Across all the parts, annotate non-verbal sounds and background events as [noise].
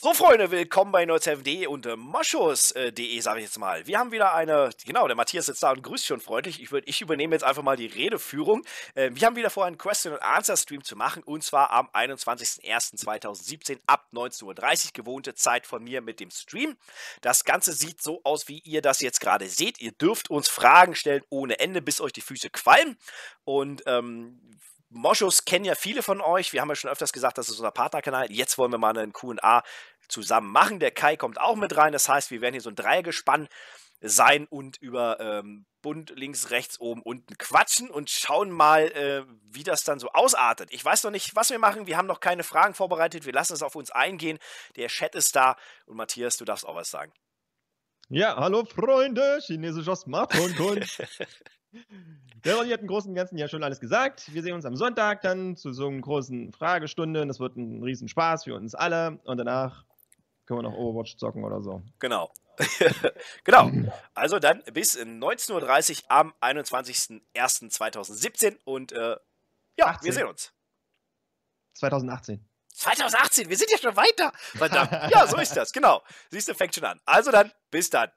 So, Freunde, willkommen bei NerdSelf.de und äh, Moschus.de, äh, e, sage ich jetzt mal. Wir haben wieder eine, genau, der Matthias sitzt da und grüßt schon freundlich. Ich, würd, ich übernehme jetzt einfach mal die Redeführung. Äh, wir haben wieder vor, einen Question-and-Answer-Stream zu machen und zwar am 21.01.2017 ab 19.30 Uhr, gewohnte Zeit von mir mit dem Stream. Das Ganze sieht so aus, wie ihr das jetzt gerade seht. Ihr dürft uns Fragen stellen ohne Ende, bis euch die Füße qualmen und ähm, Moschus kennen ja viele von euch. Wir haben ja schon öfters gesagt, das ist unser Partnerkanal. Jetzt wollen wir mal einen QA zusammen machen. Der Kai kommt auch mit rein. Das heißt, wir werden hier so ein Dreiergespann sein und über ähm, Bund links, rechts, oben, unten quatschen und schauen mal, äh, wie das dann so ausartet. Ich weiß noch nicht, was wir machen. Wir haben noch keine Fragen vorbereitet. Wir lassen es auf uns eingehen. Der Chat ist da. Und Matthias, du darfst auch was sagen. Ja, hallo Freunde chinesischer Smartphone-Kunst. [laughs] Der Ronny hat im Großen und Ganzen ja schon alles gesagt. Wir sehen uns am Sonntag dann zu so einer großen Fragestunde. Das wird ein Riesenspaß für uns alle. Und danach können wir noch Overwatch zocken oder so. Genau. [laughs] genau. Mhm. Also dann bis 19.30 Uhr am 21.01.2017 und äh, ja, 18. wir sehen uns. 2018. 2018, wir sind ja schon weiter. Verdammt. [laughs] Ja, so ist das, genau. Siehst du, fängt schon an. Also dann, bis dann.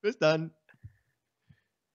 bis dann.